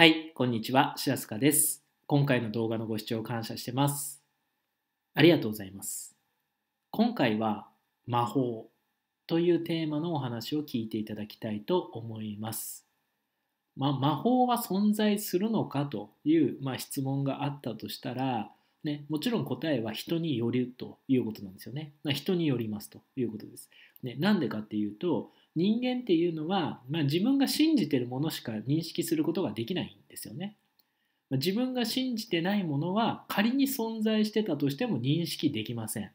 はい、こんにちは、白かです。今回の動画のご視聴感謝してます。ありがとうございます。今回は魔法というテーマのお話を聞いていただきたいと思います。ま魔法は存在するのかという、まあ、質問があったとしたら、ね、もちろん答えは人によるということなんですよね。まあ、人によりますということです。ね、なんでかっていうと、人間っていうのは、まあ、自分が信じてるものしか認識することができないんですよね。自分が信じてないものは仮に存在してたとしても認識できません。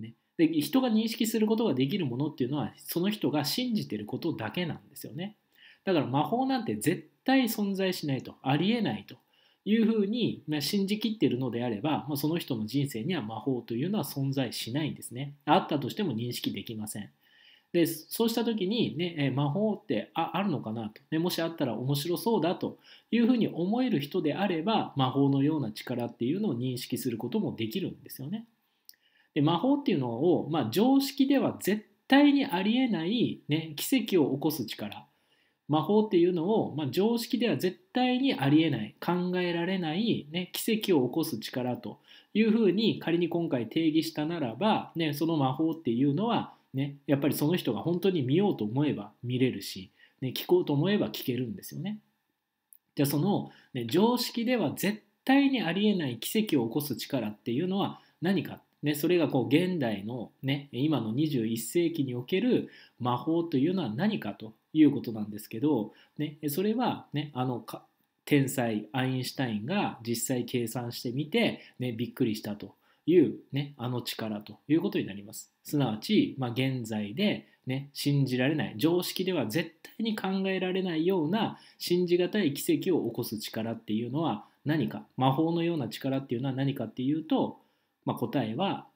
ね、で人が認識することができるものっていうのはその人が信じてることだけなんですよね。だから魔法なんて絶対存在しないとありえないというふうに信じきってるのであれば、まあ、その人の人生には魔法というのは存在しないんですね。あったとしても認識できません。でそうした時に、ね、え魔法ってああるのかなと、ね、もしあったら面白そうだというふうに思える人であれば魔法のような力っていうのを認識することもできるんですよね。で魔法っていうのを、まあ、常識では絶対にありえない、ね、奇跡を起こす力魔法っていうのを、まあ、常識では絶対にありえない考えられない、ね、奇跡を起こす力というふうに仮に今回定義したならば、ね、その魔法っていうのはね、やっぱりその人が本当に見ようと思えば見れるし、ね、聞こうと思えば聞けるんですよね。じゃあその、ね、常識では絶対にありえない奇跡を起こす力っていうのは何か、ね、それがこう現代の、ね、今の21世紀における魔法というのは何かということなんですけど、ね、それは、ね、あの天才アインシュタインが実際計算してみて、ね、びっくりしたという、ね、あの力ということになります。すなわち、まあ、現在で、ね、信じられない常識では絶対に考えられないような信じがたい奇跡を起こす力っていうのは何か魔法のような力っていうのは何かっていうと、まあ、答えは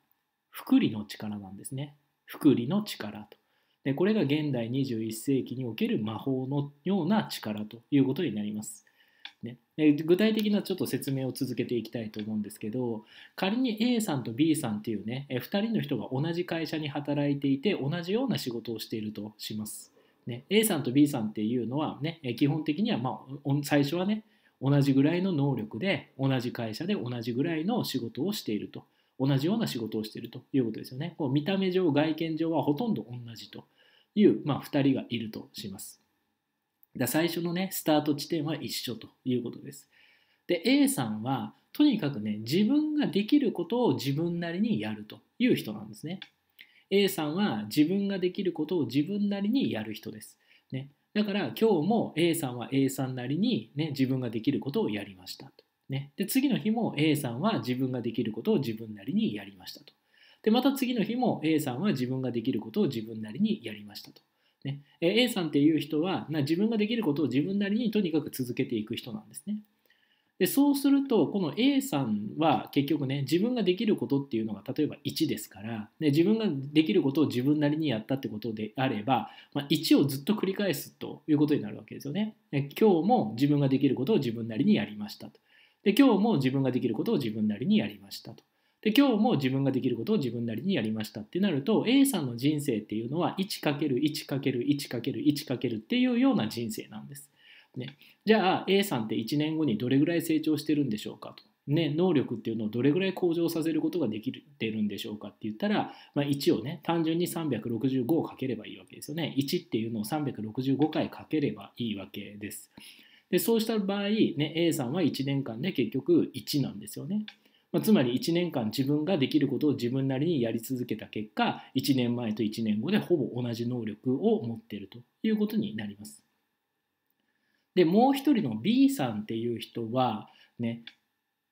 福利の力なんですね。福利の力と。でこれが現代21世紀における魔法のような力ということになります。ね、具体的なちょっと説明を続けていきたいと思うんですけど仮に A さんと B さんっていうね2人の人が同じ会社に働いていて同じような仕事をしているとします。ね、A さんと B さんっていうのは、ね、基本的には、まあ、最初はね同じぐらいの能力で同じ会社で同じぐらいの仕事をしていると同じような仕事をしているということですよねこう見た目上外見上はほとんど同じという、まあ、2人がいるとしますだ最初のね、スタート地点は一緒ということです。で、A さんは、とにかくね、自分ができることを自分なりにやるという人なんですね。A さんは自分ができることを自分なりにやる人です。ね、だから今日も A さんは A さんなりに、ね、自分ができることをやりましたと、ね。で、次の日も A さんは自分ができることを自分なりにやりましたと。で、また次の日も A さんは自分ができることを自分なりにやりましたと。ね、A さんっていう人はな自分ができることを自分なりにとにかく続けていく人なんですね。でそうするとこの A さんは結局ね自分ができることっていうのが例えば1ですから、自分ができることを自分なりにやったってことであれば、まあ、1をずっと繰り返すということになるわけですよね。今日も自分ができることを自分なりにやりましたと。で今日も自分ができることを自分なりにやりましたと。で今日も自分ができることを自分なりにやりましたってなると A さんの人生っていうのは 1×1×1×1× っていうような人生なんです。ね、じゃあ A さんって1年後にどれぐらい成長してるんでしょうかと。ね、能力っていうのをどれぐらい向上させることができてるんでしょうかって言ったら、まあ、1をね単純に365をかければいいわけですよね1っていうのを365回かければいいわけですでそうした場合、ね、A さんは1年間で結局1なんですよねまあ、つまり1年間自分ができることを自分なりにやり続けた結果1年前と1年後でほぼ同じ能力を持っているということになります。でもう一人の B さんっていう人はね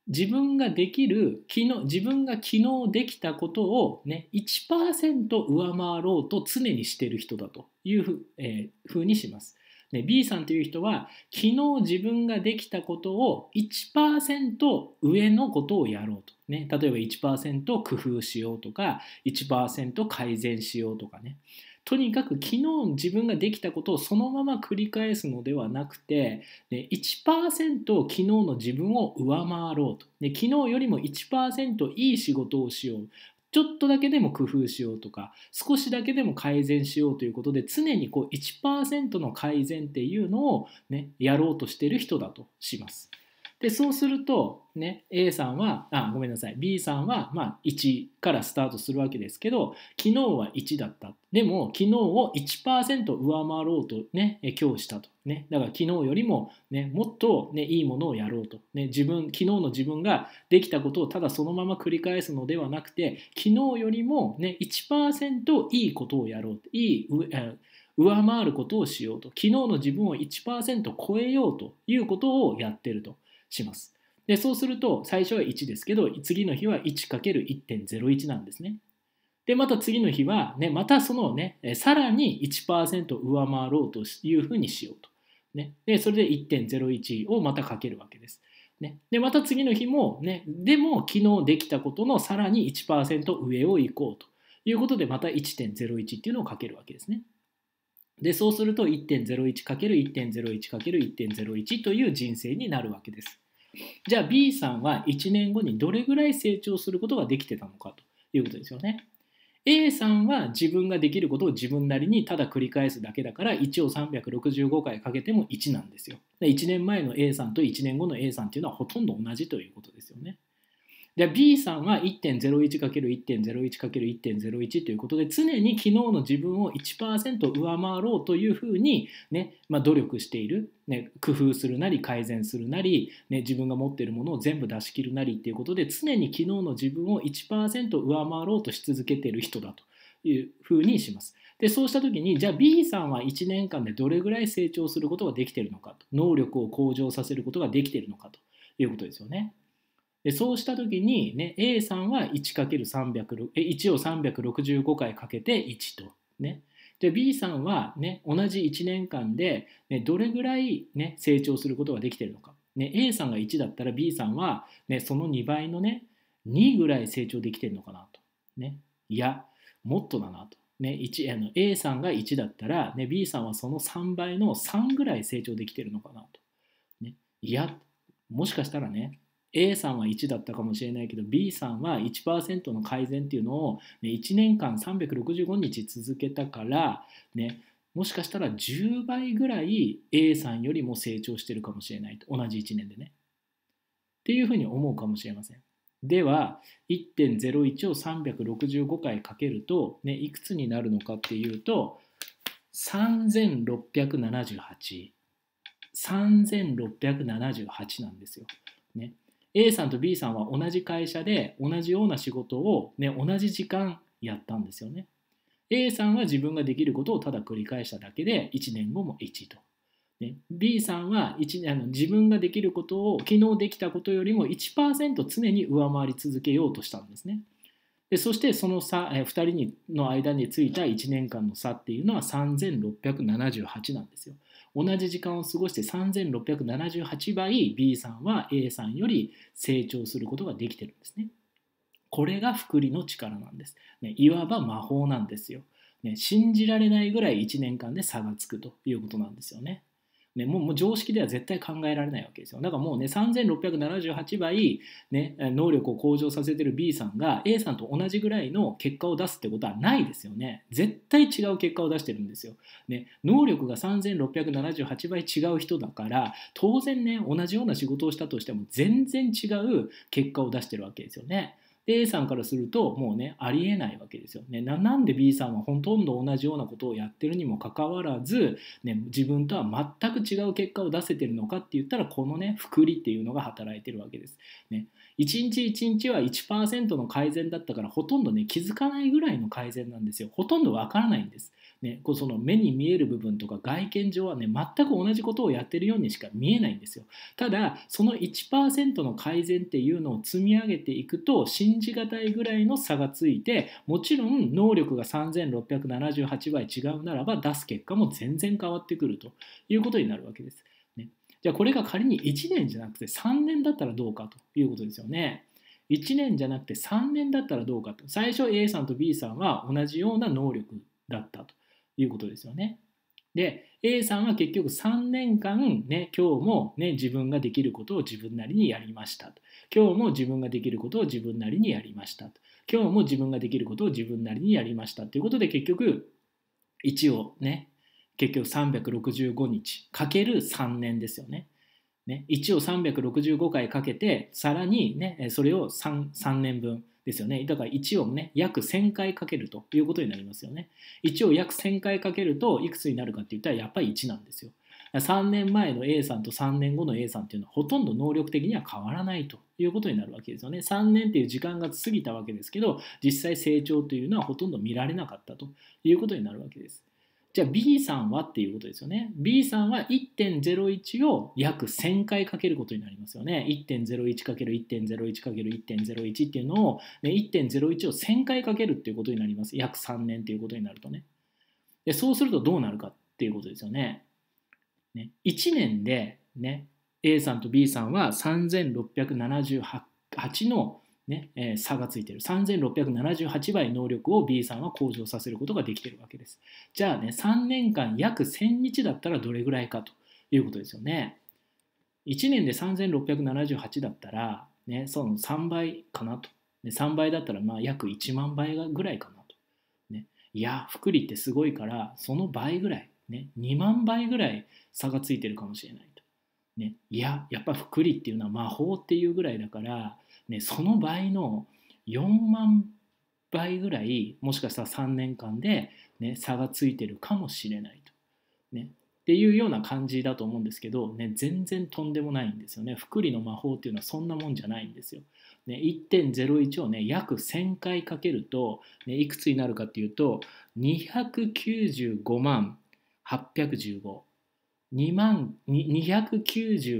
自分ができる昨日自分が昨日できたことを、ね、1%上回ろうと常にしてる人だというふ,、えー、ふうにします。B さんという人は昨日自分ができたことを1%上のことをやろうと、ね、例えば1%工夫しようとか1%改善しようとかねとにかく昨日自分ができたことをそのまま繰り返すのではなくて1%昨日の自分を上回ろうと昨日よりも1%いい仕事をしようちょっとだけでも工夫しようとか少しだけでも改善しようということで常にこう1%の改善っていうのを、ね、やろうとしてる人だとします。で、そうすると、ね、A さんは、あ、ごめんなさい、B さんは、まあ、1からスタートするわけですけど、昨日は1だった。でも、昨日を1%上回ろうとね、今日したと。ね、だから昨日よりも、ね、もっと、ね、いいものをやろうと、ね自分。昨日の自分ができたことをただそのまま繰り返すのではなくて、昨日よりも、ね、1%いいことをやろう。いい上回ることをしようと。昨日の自分を1%超えようということをやってると。します。で、そうすると、最初は1ですけど、次の日は 1×1.01 なんですね。で、また次の日は、ね、またそのね、さらに1%上回ろうというふうにしようと。ね、で、それで1.01をまたかけるわけです。ね、で、また次の日も、ね、でも昨日できたことのさらに1%上を行こうということで、また1.01っていうのをかけるわけですね。で、そうすると 1.01×1.01×1.01 という人生になるわけです。じゃあ B さんは1年後にどれぐらい成長することができてたのかということですよね。A さんは自分ができることを自分なりにただ繰り返すだけだから1を365回かけても1なんですよ。1年前の A さんと1年後の A さんっていうのはほとんど同じということですよね。で B さんは 1.01×1.01×1.01 ということで常に昨日の自分を1%上回ろうというふうにね、まあ、努力している、ね、工夫するなり改善するなり、ね、自分が持っているものを全部出し切るなりっていうことで常に昨日の自分を1%上回ろうとし続けている人だというふうにします。でそうした時にじゃあ B さんは1年間でどれぐらい成長することができているのかと能力を向上させることができているのかということですよね。でそうした時に、ね、A さんは1 × 3 0 1を365回かけて1と。ね、で B さんは、ね、同じ1年間で、ね、どれぐらい、ね、成長することができているのか、ね、A さんが1だったら B さんは、ね、その2倍のね2ぐらい成長できているのかなと、ね、いやもっとだなと、ね、A さんが1だったら、ね、B さんはその3倍の3ぐらい成長できているのかなと、ね、いやもしかしたらね A さんは1だったかもしれないけど B さんは1%の改善っていうのを、ね、1年間365日続けたから、ね、もしかしたら10倍ぐらい A さんよりも成長してるかもしれないと同じ1年でね。っていうふうに思うかもしれません。では1.01を365回かけると、ね、いくつになるのかっていうと3678。3678なんですよ。ね、A さんと B さんは同じ会社で同じような仕事を、ね、同じ時間やったんですよね。A さんは自分ができることをただ繰り返しただけで1年後も1と。ね、B さんは1あの自分ができることを昨日できたことよりも1%常に上回り続けようとしたんですね。でそしてその差2人の間についた1年間の差っていうのは3678なんですよ。同じ時間を過ごして3678倍 B さんは A さんより成長することができてるんですね。これが福利の力なんです。ね、いわば魔法なんですよ、ね。信じられないぐらい1年間で差がつくということなんですよね。ね、もうもう常識では絶対考えられないわけですよだからもうね3678倍、ね、能力を向上させてる B さんが A さんと同じぐらいの結果を出すってことはないですよね絶対違う結果を出してるんですよ、ね、能力が3678倍違う人だから当然ね同じような仕事をしたとしても全然違う結果を出してるわけですよね A さんからするともうねありえないわけですよ、ね、なんで B さんはほとんど同じようなことをやってるにもかかわらず、ね、自分とは全く違う結果を出せてるのかって言ったらこのね複利っていうのが働いてるわけです。ね、1日1日は1%の改善だったからほとんどね気づかないぐらいの改善なんですよほとんどわからないんです。ね、こうその目に見える部分とか外見上はね全く同じことをやってるようにしか見えないんですよただその1%の改善っていうのを積み上げていくと信じがたいぐらいの差がついてもちろん能力が3678倍違うならば出す結果も全然変わってくるということになるわけです、ね、じゃあこれが仮に1年じゃなくて3年だったらどうかということですよね1年じゃなくて3年だったらどうかと最初 A さんと B さんは同じような能力だったということですよね。で A さんは結局3年間ね今日もね自分ができることを自分なりにやりました今日も自分ができることを自分なりにやりました今日も自分ができることを自分なりにやりましたということで結局1をね結局365日かける3年ですよね。ね1を365回かけてさらにねそれを 3, 3年分ですよね。だから1をね、約1000回かけるということになりますよね。1を約1000回かけると、いくつになるかって言ったら、やっぱり1なんですよ。3年前の A さんと3年後の A さんっていうのはほとんど能力的には変わらないということになるわけですよね。3年っていう時間が過ぎたわけですけど、実際成長というのはほとんど見られなかったということになるわけです。じゃあ B さんはっていうことですよね。B さんは1.01を約1000回かけることになりますよね。1.01×1.01×1.01 っていうのを、ね、1.01を1000回かけるっていうことになります。約3年っていうことになるとね。でそうするとどうなるかっていうことですよね。ね1年で、ね、A さんと B さんは3678のねえー、差がついてる3678倍能力を B さんは向上させることができてるわけですじゃあね3年間約1000日だったらどれぐらいかということですよね1年で3678だったら、ね、その3倍かなとね、3倍だったらまあ約1万倍ぐらいかなと、ね、いや福利ってすごいからその倍ぐらい、ね、2万倍ぐらい差がついてるかもしれないと、ね、いややっぱ福利っていうのは魔法っていうぐらいだからね、その倍の4万倍ぐらいもしかしたら3年間で、ね、差がついてるかもしれないと、ね、っていうような感じだと思うんですけど、ね、全然とんでもないんですよね福利の魔法っていうのはそんなもんじゃないんですよ、ね、1.01をね約1000回かけると、ね、いくつになるかっていうと295万815 2万9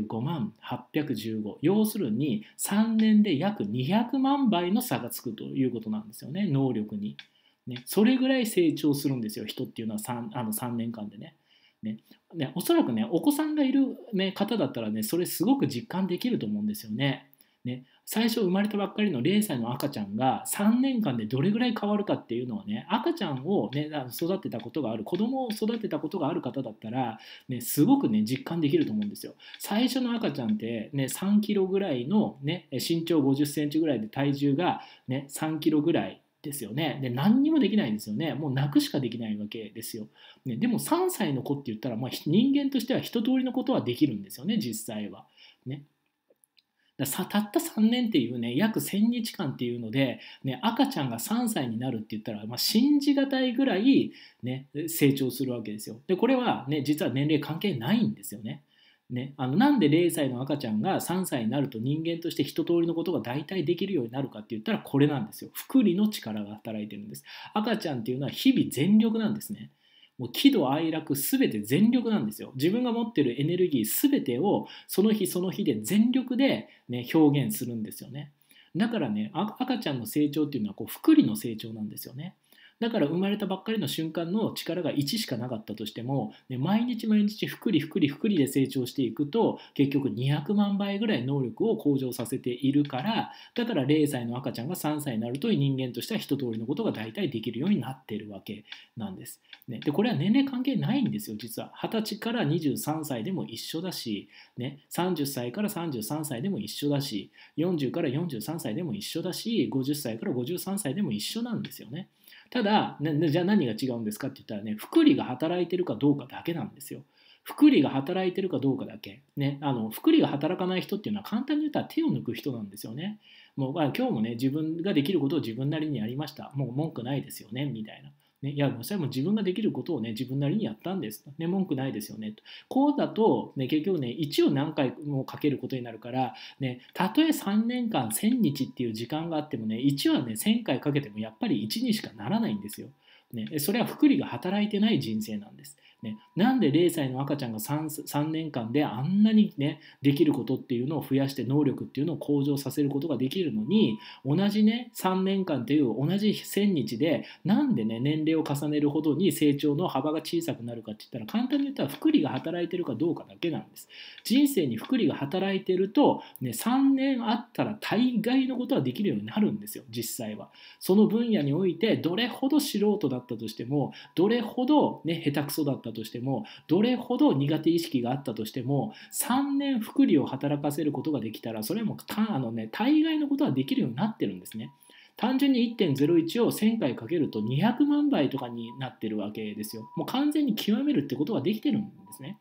5万815要するに3年で約200万倍の差がつくということなんですよね能力に、ね、それぐらい成長するんですよ人っていうのは 3, あの3年間でねねねおそらくねお子さんがいる、ね、方だったらねそれすごく実感できると思うんですよねね、最初生まれたばっかりの0歳の赤ちゃんが3年間でどれぐらい変わるかっていうのはね赤ちゃんを、ね、育てたことがある子供を育てたことがある方だったら、ね、すごくね実感できると思うんですよ最初の赤ちゃんって、ね、3キロぐらいの、ね、身長50センチぐらいで体重が、ね、3キロぐらいですよね。で、何にもできないんですよね。もう泣くしかできないわけですよ。ね、でも3歳の子って言ったら、まあ、人間としては一通りのことはできるんですよね、実際は。ね、さたった3年っていうね約1,000日間っていうので、ね、赤ちゃんが3歳になるって言ったら、まあ、信じがたいぐらい、ね、成長するわけですよ。でこれは、ね、実は年齢関係ないんですよね。ね、あのなんで0歳の赤ちゃんが3歳になると人間として一通りのことが大体できるようになるかって言ったらこれなんですよ。福利の力が働いてるんです。赤ちゃんっていうのは日々全力なんですね。もう喜怒哀楽全て全力なんですよ自分が持ってるエネルギー全てをその日その日で全力で、ね、表現するんですよねだからね赤ちゃんの成長っていうのはこう福利の成長なんですよねだから生まれたばっかりの瞬間の力が1しかなかったとしても、ね、毎日毎日ふくりふくりふくりで成長していくと結局200万倍ぐらい能力を向上させているからだから0歳の赤ちゃんが3歳になると人間としては一通りのことが大体できるようになっているわけなんです。ね、でこれは年齢関係ないんですよ実は。20歳から23歳でも一緒だし、ね、30歳から33歳でも一緒だし40から43歳でも一緒だし50歳から53歳でも一緒なんですよね。ただ、じゃあ何が違うんですかって言ったらね福利が働いてるかどうかだけなんですよ。福利が働いてるかどうかだけ、ね、あの福利が働かない人っていうのは簡単に言ったら手を抜く人なんですよね。もうあ今日もね自分ができることを自分なりにやりましたもう文句ないですよねみたいな。ね、いや、それも自分ができることをね、自分なりにやったんですね、文句ないですよね。とこうだと、ね、結局ね、1を何回もかけることになるから、ね、たとえ3年間1000日っていう時間があってもね、1はね、1000回かけてもやっぱり1にしかならないんですよ。ね、それは福利が働いてない人生なんです。ね、なんで0歳の赤ちゃんが 3, 3年間であんなにねできることっていうのを増やして能力っていうのを向上させることができるのに同じね3年間という同じ1000日でなんでね年齢を重ねるほどに成長の幅が小さくなるかって言ったら簡単に言ったら福利が働いてるかどうかだけなんです人生に福利が働いてると、ね、3年あったら大概のことはできるようになるんですよ実際はその分野においてどれほど素人だったとしてもどれほどね下手くそだったったとしてもどれほど苦手意識があったとしても3年福利を働かせることができたらそれもあの、ね、大概のことはできるようになってるんですね。単純に1.01を1000回かけると200万倍とかになってるわけですよ。もう完全に極めるってことができてるんですね。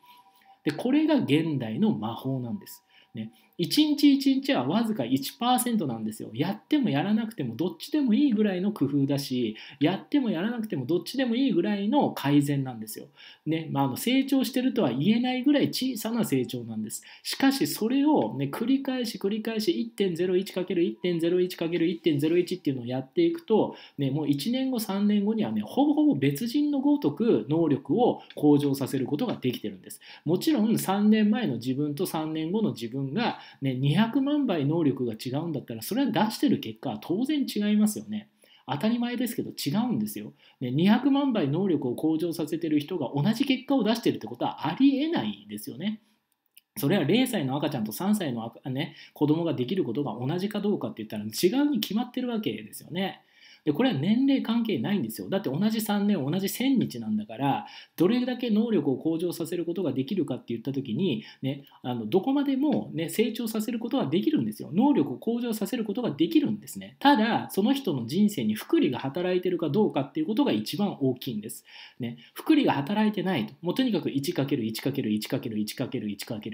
でこれが現代の魔法なんです。ね、1日1日はわずか1%なんですよ。やってもやらなくてもどっちでもいいぐらいの工夫だし、やってもやらなくてもどっちでもいいぐらいの改善なんですよ。ねまあ、あの成長してるとは言えないぐらい小さな成長なんです。しかしそれを、ね、繰り返し繰り返し 1.01×1.01×1.01 っていうのをやっていくと、ね、もう1年後3年後にはね、ほぼほぼ別人のごとく能力を向上させることができてるんです。もちろん3年前の自分と3年後の自分が、ね、200万倍能力が違うんだったらそれは出してる結果は当然違いますよね。当たり前ですけど違うんですよ。ね、200万倍能力を向上させてる人が同じ結果を出してるってことはありえないですよね。それは0歳の赤ちゃんと3歳の、ね、子供ができることが同じかどうかって言ったら違うに決まってるわけですよね。でこれは年齢関係ないんですよだって同じ3年同じ1000日なんだからどれだけ能力を向上させることができるかって言った時に、ね、あのどこまでも、ね、成長させることはできるんですよ能力を向上させることができるんですねただその人の人生に福利が働いてるかどうかっていうことが一番大きいんです、ね、福利が働いてないともうとにかく 1×1×1×1×1×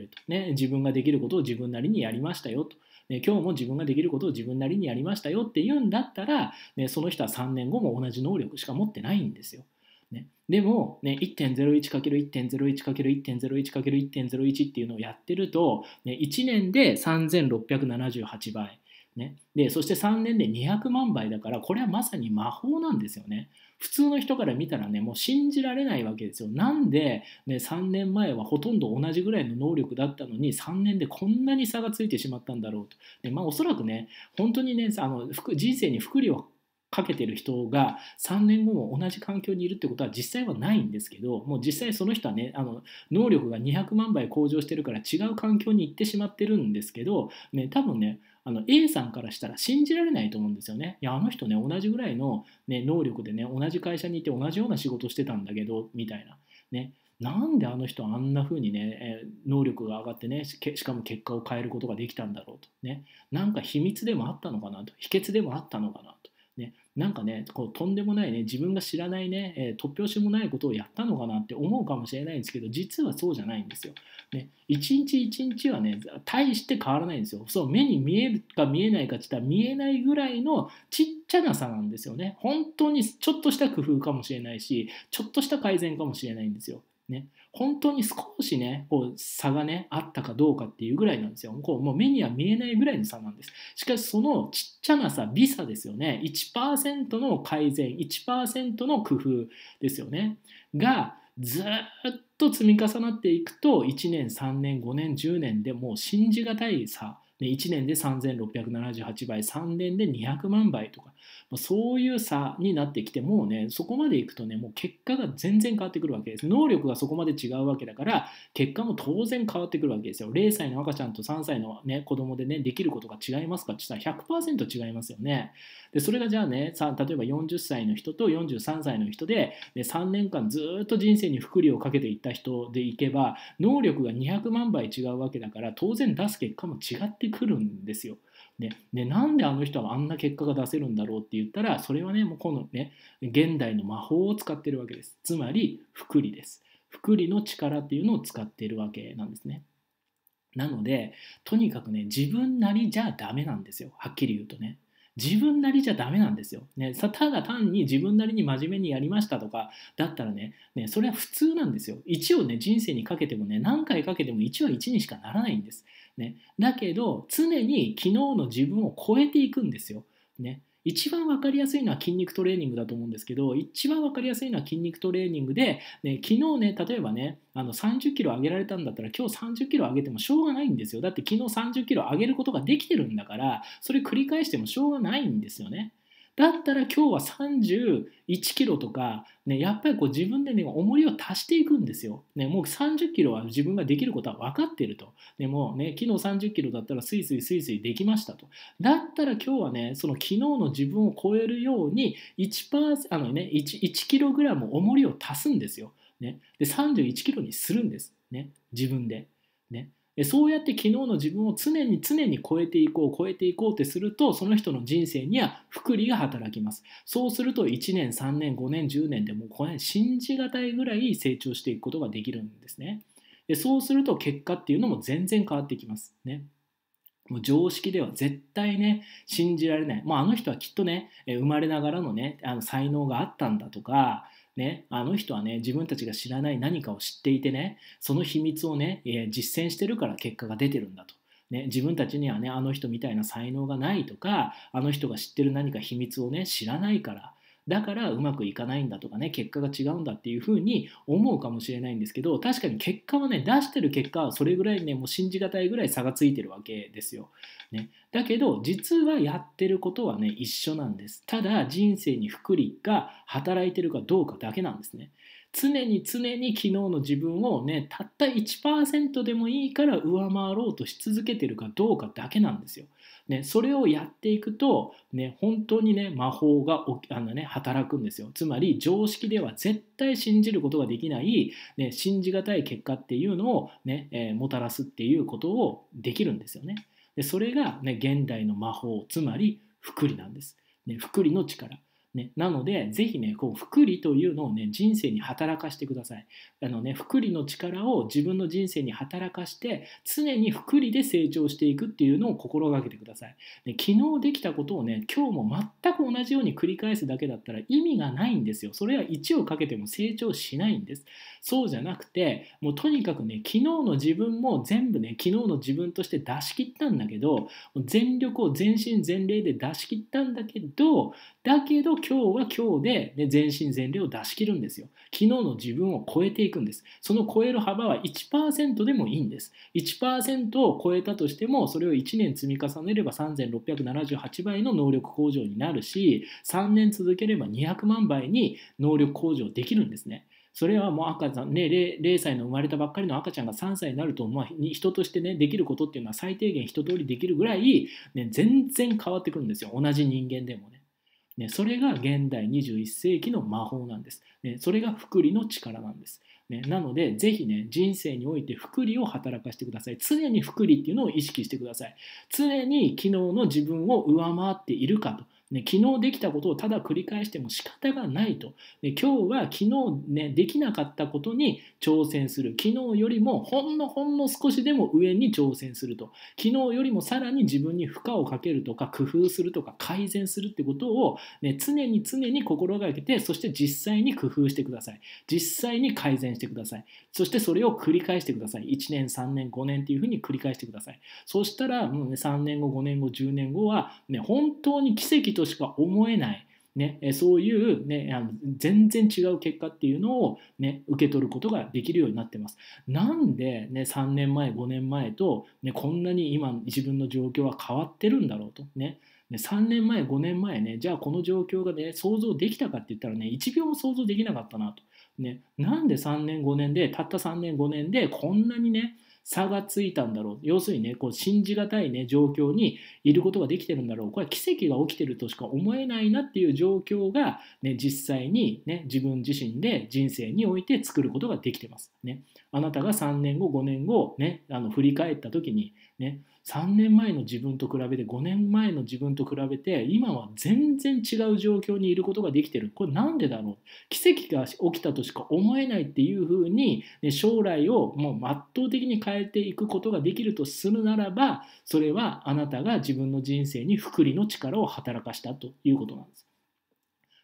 と、ね、自分ができることを自分なりにやりましたよとね、今日も自分ができることを自分なりにやりましたよって言うんだったら、ね、その人は3年後も同じ能力しか持ってないんですよ。ね、でも、ね、1.01×1.01×1.01×1.01 っていうのをやってると、ね、1年で3678倍。ね、でそして3年で200万倍だからこれはまさに魔法なんですよね普通の人から見たらねもう信じられないわけですよなんで、ね、3年前はほとんど同じぐらいの能力だったのに3年でこんなに差がついてしまったんだろうとで、まあ、おそらくね本当にねあの人生に福利をかけてる人が3年後も同じ環境にいるってことは実際はないんですけどもう実際その人はねあの能力が200万倍向上してるから違う環境に行ってしまってるんですけど、ね、多分ねあの A さんからしたら信じられないと思うんですよね。いやあの人ね同じぐらいの、ね、能力でね同じ会社にいて同じような仕事してたんだけどみたいな。ね、なんであの人あんな風にね、え能力が上がってねしかも結果を変えることができたんだろうとねなんか秘密でもあったのかなと秘訣でもあったのかななんかね、こうとんでもないね、自分が知らないね、えー、突拍子もないことをやったのかなって思うかもしれないんですけど、実はそうじゃないんですよ。ね、一日一日はね、大して変わらないんですよ。そう、目に見えるか見えないかって言ったら見えないぐらいのちっちゃな差なんですよね。本当にちょっとした工夫かもしれないし、ちょっとした改善かもしれないんですよ。ね、本当に少しね、こう差がね、あったかどうかっていうぐらいなんですよ。こうもう目には見えないぐらいの差なんです。しかしそのちっちゃな差、微差ですよね。1%の改善、1%の工夫ですよね。が、ずっと積み重なっていくと、1年、3年、5年、10年でもう信じがたい差で1年で3678倍3年で200万倍とか、まあ、そういう差になってきてもうねそこまでいくとねもう結果が全然変わってくるわけです能力がそこまで違うわけだから結果も当然変わってくるわけですよ0歳の赤ちゃんと3歳の、ね、子供でねできることが違いますかって言ったら100%違いますよねでそれがじゃあね例えば40歳の人と43歳の人でで3年間ずっと人生に福利をかけていった人でいけば能力が200万倍違うわけだから当然出す結果も違ってくるんですよ。ででなんであの人はあんな結果が出せるんだろうって言ったらそれはねもうこのね現代の魔法を使ってるわけですつまり福利です福利の力っていうのを使ってるわけなんですねなのでとにかくね自分なりじゃダメなんですよはっきり言うとね自分なりじゃダメなんですよ。ね、ただ単に自分なりに真面目にやりましたとかだったらね、ねそれは普通なんですよ。1をね、人生にかけてもね、何回かけても1は1にしかならないんです。ね、だけど、常に昨日の自分を超えていくんですよ。ね、一番分かりやすいのは筋肉トレーニングだと思うんですけど一番分かりやすいのは筋肉トレーニングで、ね、昨日ね例えばねあの30キロ上げられたんだったら今日30キロ上げてもしょうがないんですよだって昨日30キロ上げることができてるんだからそれ繰り返してもしょうがないんですよね。だったら今日は31キロとか、ね、やっぱりこう自分でね、重りを足していくんですよ。ね、もう30キロは自分ができることは分かってると。でもね、昨日30キロだったらスイスイスイスイできましたと。だったら今日はね、その昨日の自分を超えるように1%、あのね、1, 1キログラム重りを足すんですよ。ね、で31キロにするんです。ね、自分で。そうやって昨日の自分を常に常に超えていこう超えていこうってするとその人の人生には福利が働きますそうすると1年3年5年10年でもうこれ信じがたいぐらい成長していくことができるんですねでそうすると結果っていうのも全然変わってきますねもう常識では絶対ね信じられないもうあの人はきっとね生まれながらのねあの才能があったんだとかね、あの人はね、自分たちが知らない何かを知っていてね、その秘密をね、え実践してるから結果が出てるんだと。ね、自分たちにはね、あの人みたいな才能がないとか、あの人が知ってる何か秘密をね、知らないから、だからうまくいかないんだとかね結果が違うんだっていうふうに思うかもしれないんですけど確かに結果はね出してる結果はそれぐらいねもう信じがたいぐらい差がついてるわけですよ。ね、だけど実はやってることはね一緒なんです。ただ人生に福利が働いてるかどうかだけなんですね。常に常に昨日の自分をねたった1%でもいいから上回ろうとし続けてるかどうかだけなんですよ。ね、それをやっていくと、ね、本当にね、魔法があの、ね、働くんですよ。つまり、常識では絶対信じることができない、ね、信じがたい結果っていうのをね、ねえー、もたらすっていうことをできるんですよね。でそれが、ね、現代の魔法、つまり、福利なんです。ね、福利の力。ね、なので、ぜひね、こう、福利というのをね、人生に働かしてください。あのね、福利の力を自分の人生に働かして、常に福利で成長していくっていうのを心がけてください。で昨日できたことをね、今日も全く同じように繰り返すだけだったら意味がないんですよ。それは1をかけても成長しないんです。そうじゃなくて、もうとにかくね、昨日の自分も全部ね、昨日の自分として出し切ったんだけど、全力を全身全霊で出し切ったんだけど、だけど今日は今日で、ね、全身全霊を出し切るんですよ。昨日の自分を超えていくんです。その超える幅は1%でもいいんです。1%を超えたとしても、それを1年積み重ねれば3678倍の能力向上になるし、3年続ければ200万倍に能力向上できるんですね。それはもう赤ちゃんね 0, 0歳の生まれたばっかりの赤ちゃんが3歳になると、まあ、人としてねできることっていうのは最低限一通りできるぐらい、ね、全然変わってくるんですよ同じ人間でもね。ね、それが現代21世紀の魔法なんです、ね、それが福利の力なんです、ね、なのでぜひね人生において福利を働かせてください常に福利っていうのを意識してください常に昨日の自分を上回っているかとね、昨日できたことをただ繰り返しても仕方がないと、ね、今日は昨日、ね、できなかったことに挑戦する昨日よりもほんのほんの少しでも上に挑戦すると昨日よりもさらに自分に負荷をかけるとか工夫するとか改善するってことを、ね、常に常に心がけてそして実際に工夫してください実際に改善してくださいそしてそれを繰り返してください1年3年5年っていうふうに繰り返してくださいそしたらもう、ね、3年後5年後10年後は、ね、本当に奇跡としか思えない、ね、そういう、ね、あの全然違う結果っていうのを、ね、受け取ることができるようになってます。なんで、ね、3年前5年前と、ね、こんなに今自分の状況は変わってるんだろうとね。3年前5年前ねじゃあこの状況がね想像できたかって言ったらね1秒も想像できなかったなと。ね、なんで3年5年でたった3年5年でこんなにね差がついたんだろう要するにねこう信じがたいね状況にいることができてるんだろうこれは奇跡が起きてるとしか思えないなっていう状況が、ね、実際に、ね、自分自身で人生において作ることができてます。ね、あなたが3年後5年後、ね、あの振り返った時にね3年前の自分と比べて5年前の自分と比べて今は全然違う状況にいることができてるこれ何でだろう奇跡が起きたとしか思えないっていうふうに、ね、将来をもう圧倒的に変えていくことができるとするならばそれはあなたが自分の人生に福利の力を働かしたということなんです。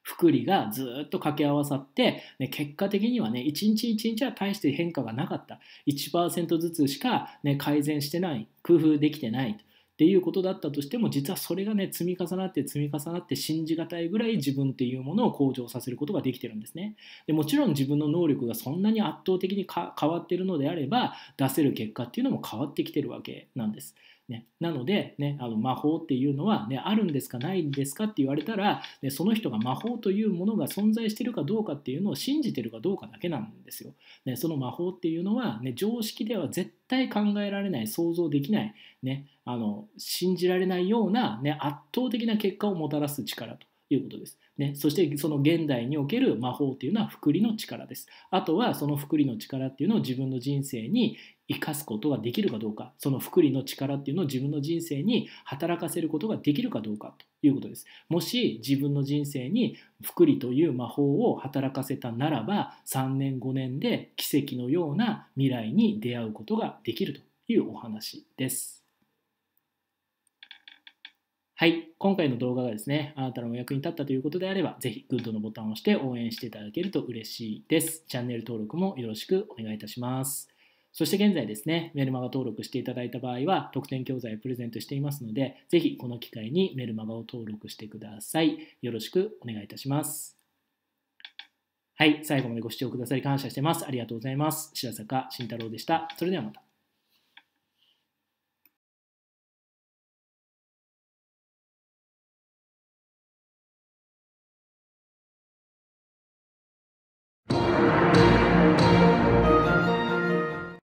福利がずっと掛け合わさって、ね、結果的にはね一日一日は大して変化がなかった1%ずつしか、ね、改善してない工夫できてないっていうことだったとしても実はそれがね積み重なって積み重なって信じがたいぐらい自分っていうものを向上させることができてるんですねでもちろん自分の能力がそんなに圧倒的に変わってるのであれば出せる結果っていうのも変わってきてるわけなんですね、なので、ね、あの魔法っていうのは、ね、あるんですかないんですかって言われたら、ね、その人が魔法というものが存在してるかどうかっていうのを信じてるかどうかだけなんですよ。ね、その魔法っていうのは、ね、常識では絶対考えられない想像できない、ね、あの信じられないような、ね、圧倒的な結果をもたらす力ということです。ね、そしてその現代における魔法というのは福利の力です。あとはその福利の力っていうのを自分の人生に生かすことができるかどうかその福利の力っていうのを自分の人生に働かせることができるかどうかということですもし自分の人生に福利という魔法を働かせたならば3年5年で奇跡のような未来に出会うことができるというお話ですはい、今回の動画がですね、あなたのお役に立ったということであれば、ぜひグッドのボタンを押して応援していただけると嬉しいです。チャンネル登録もよろしくお願いいたします。そして現在ですね、メルマガ登録していただいた場合は、特典教材をプレゼントしていますので、ぜひこの機会にメルマガを登録してください。よろしくお願いいたします。はい、最後までご視聴くださり感謝してます。ありがとうございます。白坂慎太郎でした。それではまた。